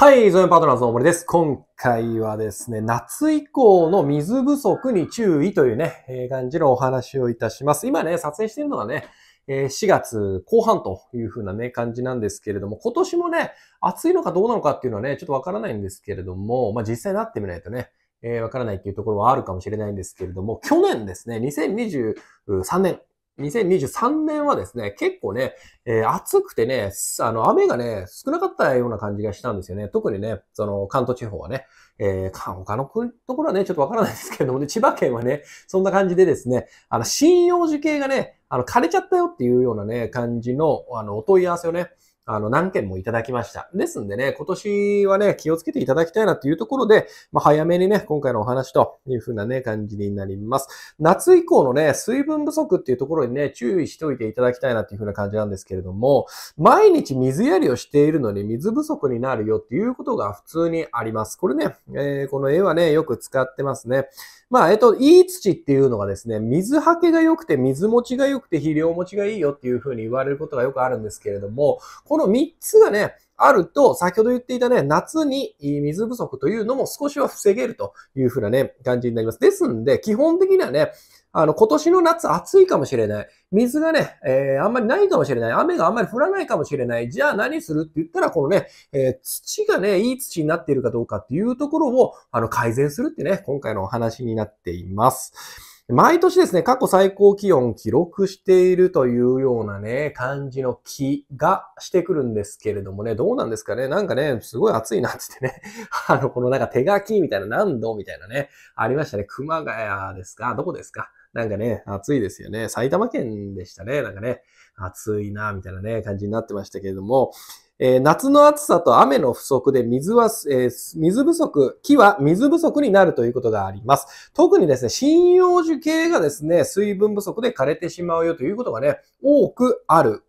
はい、ゾエンパートナーズの森です。今回はですね、夏以降の水不足に注意というね、えー、感じのお話をいたします。今ね、撮影してるのはね、え4月後半という風なね、感じなんですけれども、今年もね、暑いのかどうなのかっていうのはね、ちょっとわからないんですけれども、まあ実際になってみないとね、えー、わからないっていうところはあるかもしれないんですけれども、去年ですね、2023年、2023年はですね、結構ね、えー、暑くてね、あの、雨がね、少なかったような感じがしたんですよね。特にね、その、関東地方はね、えー、他のところはね、ちょっとわからないですけれどもね、千葉県はね、そんな感じでですね、あの、針葉樹系がね、あの、枯れちゃったよっていうようなね、感じの、あの、お問い合わせをね、あの、何件もいただきました。ですんでね、今年はね、気をつけていただきたいなっていうところで、まあ、早めにね、今回のお話というふうなね、感じになります。夏以降のね、水分不足っていうところにね、注意しておいていただきたいなっていうふうな感じなんですけれども、毎日水やりをしているのに水不足になるよっていうことが普通にあります。これね、えー、この絵はね、よく使ってますね。まあ、えっと、いい土っていうのがですね、水はけが良くて、水持ちが良くて、肥料持ちがいいよっていうふうに言われることがよくあるんですけれども、ここの3つがね、あると、先ほど言っていたね、夏に水不足というのも少しは防げるというふうなね、感じになります。ですんで、基本的にはね、あの、今年の夏暑いかもしれない。水がね、えー、あんまりないかもしれない。雨があんまり降らないかもしれない。じゃあ何するって言ったら、このね、えー、土がね、いい土になっているかどうかっていうところを、あの、改善するってね、今回のお話になっています。毎年ですね、過去最高気温記録しているというようなね、感じの気がしてくるんですけれどもね、どうなんですかねなんかね、すごい暑いなってってね、あの、このなんか手書きみたいな何度みたいなね、ありましたね。熊谷ですかどこですかなんかね、暑いですよね。埼玉県でしたね。なんかね、暑いな、みたいなね、感じになってましたけれども、え夏の暑さと雨の不足で水は、え水不足、木は水不足になるということがあります。特にですね、針葉樹系がですね、水分不足で枯れてしまうよということがね、多くある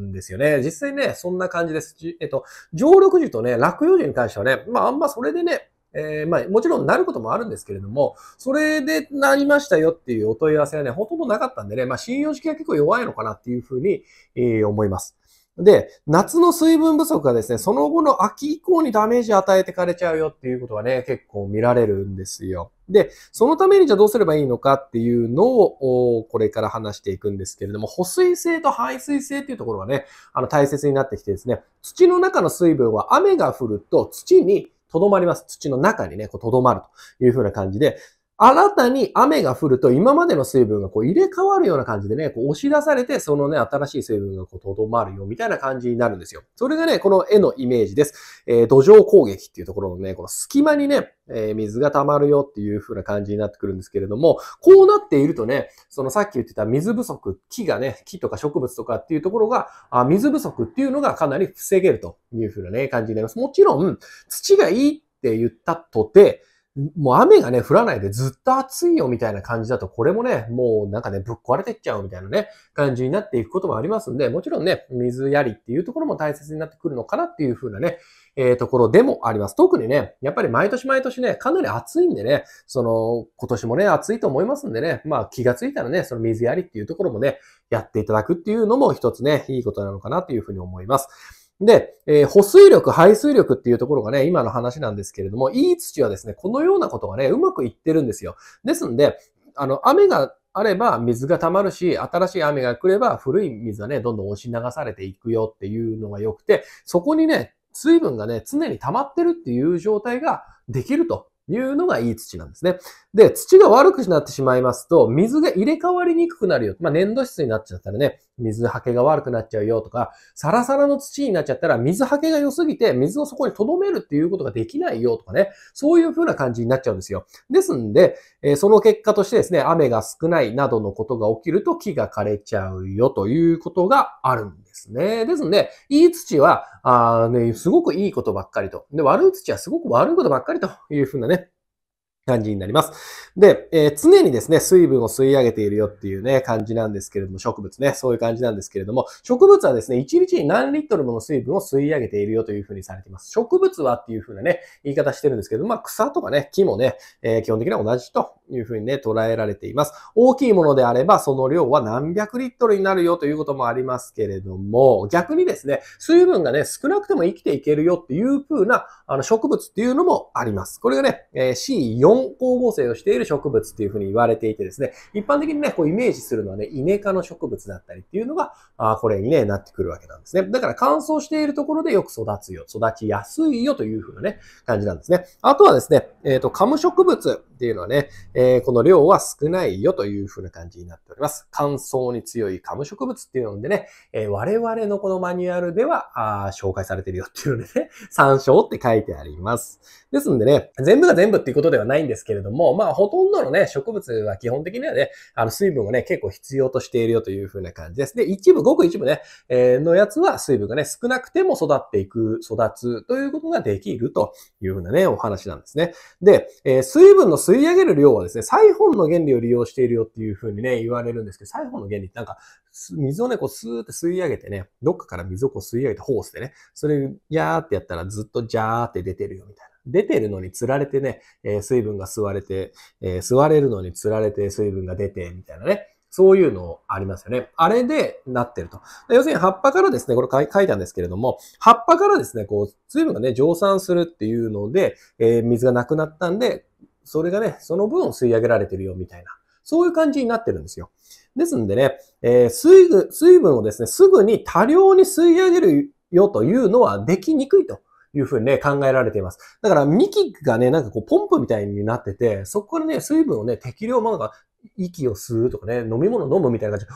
んですよね。実際ね、そんな感じです。えっと、常緑樹とね、落葉樹に関してはね、まああんまそれでね、えー、まあ、もちろんなることもあるんですけれども、それでなりましたよっていうお問い合わせはね、ほとんどなかったんでね、まあ、信用式は結構弱いのかなっていうふうに、えー、思います。で、夏の水分不足がですね、その後の秋以降にダメージ与えてかれちゃうよっていうことがね、結構見られるんですよ。で、そのためにじゃあどうすればいいのかっていうのを、これから話していくんですけれども、保水性と排水性っていうところがね、あの大切になってきてですね、土の中の水分は雨が降ると土にとどまります。土の中にね、う留まるというふうな感じで、新たに雨が降ると今までの水分がこう入れ替わるような感じでね、こう押し出されてそのね、新しい水分がこうとどまるよみたいな感じになるんですよ。それがね、この絵のイメージです。えー、土壌攻撃っていうところのね、この隙間にね、えー、水が溜まるよっていう風な感じになってくるんですけれども、こうなっているとね、そのさっき言ってた水不足、木がね、木とか植物とかっていうところが、あ水不足っていうのがかなり防げるという風なね、感じになります。もちろん、土がいいって言ったとて、もう雨がね、降らないでずっと暑いよみたいな感じだと、これもね、もうなんかね、ぶっ壊れてっちゃうみたいなね、感じになっていくこともありますんで、もちろんね、水やりっていうところも大切になってくるのかなっていう風なね、えー、ところでもあります。特にね、やっぱり毎年毎年ね、かなり暑いんでね、その、今年もね、暑いと思いますんでね、まあ気がついたらね、その水やりっていうところもね、やっていただくっていうのも一つね、いいことなのかなっていうふうに思います。で、えー、保水力、排水力っていうところがね、今の話なんですけれども、いい土はですね、このようなことがね、うまくいってるんですよ。ですんで、あの、雨があれば水が溜まるし、新しい雨が来れば古い水はね、どんどん押し流されていくよっていうのが良くて、そこにね、水分がね、常に溜まってるっていう状態ができるというのがいい土なんですね。で、土が悪くなってしまいますと、水が入れ替わりにくくなるよ。まあ、粘土質になっちゃったらね、水はけが悪くなっちゃうよとか、サラサラの土になっちゃったら水はけが良すぎて水をそこに留めるっていうことができないよとかね、そういう風な感じになっちゃうんですよ。ですんで、えその結果としてですね、雨が少ないなどのことが起きると木が枯れちゃうよということがあるんですね。ですんで、いい土は、あね、すごくいいことばっかりと。で、悪い土はすごく悪いことばっかりという風なね、感じになります。で、えー、常にですね、水分を吸い上げているよっていうね、感じなんですけれども、植物ね、そういう感じなんですけれども、植物はですね、1日に何リットルもの水分を吸い上げているよというふうにされています。植物はっていうふうなね、言い方してるんですけど、まあ、草とかね、木もね、えー、基本的には同じというふうにね、捉えられています。大きいものであれば、その量は何百リットルになるよということもありますけれども、逆にですね、水分がね、少なくても生きていけるよっていうふうな、あの、植物っていうのもあります。これがね、えー、C4 4光合成をしている植物っていうふうに言われていてですね、一般的にね、こうイメージするのはね、イネ科の植物だったりっていうのが、あこれに、ね、なってくるわけなんですね。だから乾燥しているところでよく育つよ、育ちやすいよというふうなね、感じなんですね。あとはですね、えっ、ー、と、カム植物っていうのはね、えー、この量は少ないよというふうな感じになっております。乾燥に強いカム植物っていうのでね、えー、我々のこのマニュアルではあ紹介されてるよっていうのでね、参照って書いてあります。ですんでね、全部が全部っていうことではないんですけれども、まあ、ほとんどのね、植物は基本的にはね、あの、水分をね、結構必要としているよというふうな感じです。で、一部、ごく一部ね、えー、のやつは水分がね、少なくても育っていく、育つということができるというふうなね、お話なんですね。で、えー、水分の吸い上げる量はですね、サイホンの原理を利用しているよっていうふうにね、言われるんですけど、サイホンの原理ってなんか、水をね、こう、スーって吸い上げてね、どっかから水をこう吸い上げて、ホースでね、それ、やーってやったらずっとジャーって出てるよみたいな。出てるのに釣られてね、えー、水分が吸われて、えー、吸われるのに釣られて水分が出て、みたいなね。そういうのありますよね。あれでなってると。要するに葉っぱからですね、これ書いたんですけれども、葉っぱからですね、こう、水分がね、蒸散するっていうので、えー、水がなくなったんで、それがね、その分吸い上げられてるよ、みたいな。そういう感じになってるんですよ。ですんでね、えー、水分をですね、すぐに多量に吸い上げるよというのはできにくいと。いうふうにね、考えられています。だから幹がね、なんかこうポンプみたいになってて、そこからね、水分をね、適量、まのが息を吸うとかね、飲み物飲むみたいな感じで、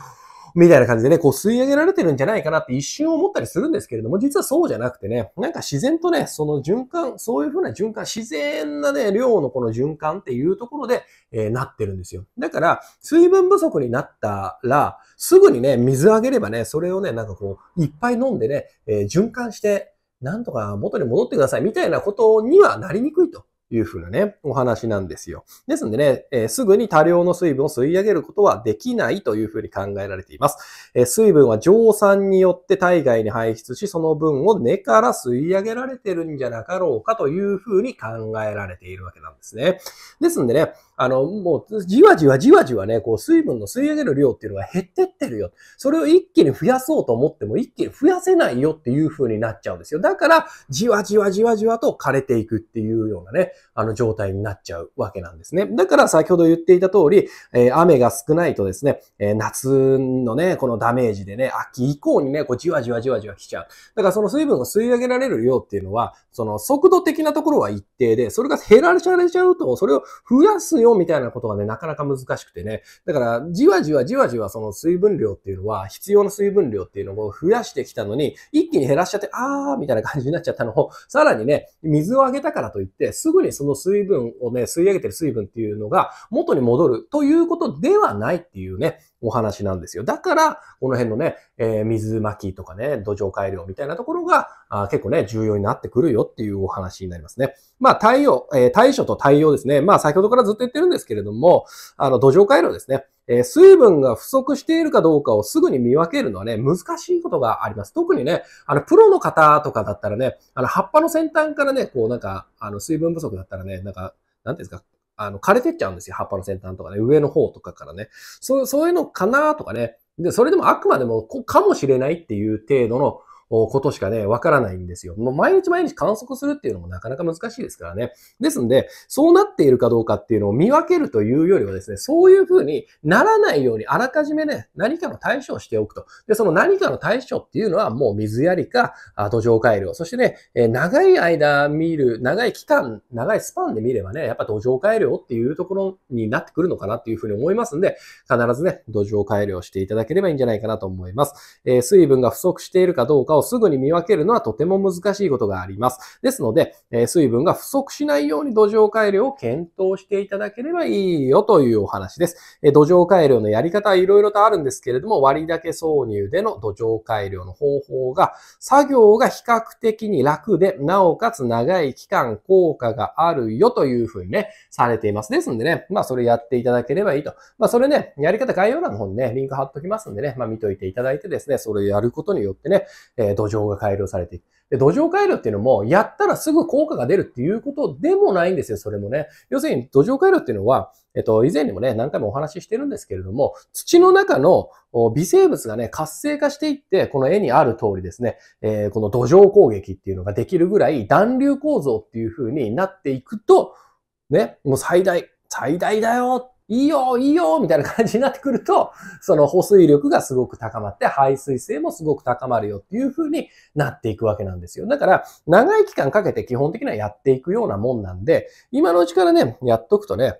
みたいな感じでね、こう吸い上げられてるんじゃないかなって一瞬思ったりするんですけれども、実はそうじゃなくてね、なんか自然とね、その循環、そういう風な循環、自然なね、量のこの循環っていうところで、えー、なってるんですよ。だから、水分不足になったら、すぐにね、水あげればね、それをね、なんかこう、いっぱい飲んでね、えー、循環して、なんとか元に戻ってくださいみたいなことにはなりにくいと。いうふうなね、お話なんですよ。ですんでね、えー、すぐに多量の水分を吸い上げることはできないというふうに考えられています。えー、水分は蒸散によって体外に排出し、その分を根から吸い上げられてるんじゃなかろうかというふうに考えられているわけなんですね。ですんでね、あの、もう、じわじわじわじわね、こう、水分の吸い上げる量っていうのが減ってってるよ。それを一気に増やそうと思っても、一気に増やせないよっていう風になっちゃうんですよ。だから、じわじわじわじわと枯れていくっていうようなね、あの状態になっちゃうわけなんですね。だから先ほど言っていた通り、えー、雨が少ないとですね、えー、夏のね、このダメージでね、秋以降にね、こうじわじわじわじわ来ちゃう。だからその水分を吸い上げられる量っていうのは、その速度的なところは一定で、それが減られちゃうと、それを増やすよみたいなことがね、なかなか難しくてね。だから、じわじわじわじわその水分量っていうのは、必要な水分量っていうのを増やしてきたのに、一気に減らしちゃって、あーみたいな感じになっちゃったのを、さらにね、水をあげたからといって、すぐにりその水分をね、吸い上げてる水分っていうのが元に戻るということではないっていうね、お話なんですよ。だから、この辺のね、えー、水巻きとかね、土壌改良みたいなところがあ結構ね、重要になってくるよっていうお話になりますね。まあ、対応、えー、対処と対応ですね。まあ、先ほどからずっと言ってるんですけれども、あの、土壌改良ですね。えー、水分が不足しているかどうかをすぐに見分けるのはね、難しいことがあります。特にね、あの、プロの方とかだったらね、あの、葉っぱの先端からね、こうなんか、あの、水分不足だったらね、なんか、なんていうんですか、あの、枯れてっちゃうんですよ。葉っぱの先端とかね、上の方とかからね。そう、そういうのかなとかね。で、それでもあくまでも、かもしれないっていう程度の、ことしかね、わからないんですよ。もう毎日毎日観測するっていうのもなかなか難しいですからね。ですんで、そうなっているかどうかっていうのを見分けるというよりはですね、そういうふうにならないようにあらかじめね、何かの対処をしておくと。で、その何かの対処っていうのはもう水やりか、土壌改良。そしてね、え長い間見る、長い期間、長いスパンで見ればね、やっぱ土壌改良っていうところになってくるのかなっていうふうに思いますんで、必ずね、土壌改良していただければいいんじゃないかなと思います。えー、水分が不足しているかどうかをすぐに見分けるのはとても難しいことがあります。ですので、え水分が不足しないように土壌改良を検討していただければいいよというお話です。え土壌改良のやり方はいろいろとあるんですけれども、割だけ挿入での土壌改良の方法が、作業が比較的に楽で、なおかつ長い期間効果があるよというふうにね、されています。ですんでね、まあそれやっていただければいいと。まあそれね、やり方概要欄の方にね、リンク貼っときますんでね、まあ見といていただいてですね、それやることによってね、え土壌が改良されていく。で、土壌改良っていうのも、やったらすぐ効果が出るっていうことでもないんですよ、それもね。要するに、土壌改良っていうのは、えっと、以前にもね、何回もお話ししてるんですけれども、土の中の微生物がね、活性化していって、この絵にある通りですね、えー、この土壌攻撃っていうのができるぐらい、暖流構造っていう風になっていくと、ね、もう最大、最大だよいいよ、いいよ、みたいな感じになってくると、その保水力がすごく高まって、排水性もすごく高まるよっていう風になっていくわけなんですよ。だから、長い期間かけて基本的にはやっていくようなもんなんで、今のうちからね、やっとくとね、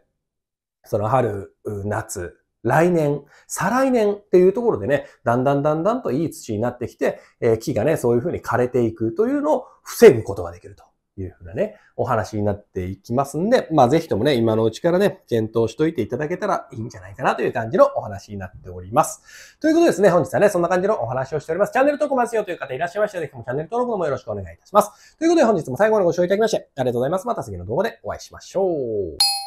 その春、夏、来年、再来年っていうところでね、だんだんだんだんといい土になってきて、えー、木がね、そういう風に枯れていくというのを防ぐことができると。いうふうなね、お話になっていきますんで、まあぜひともね、今のうちからね、検討しといていただけたらいいんじゃないかなという感じのお話になっております。ということですね、本日はね、そんな感じのお話をしております。チャンネル登録ますよという方いらっしゃいましたら、ぜひともチャンネル登録のもよろしくお願いいたします。ということで本日も最後までご視聴いただきまして、ありがとうございます。また次の動画でお会いしましょう。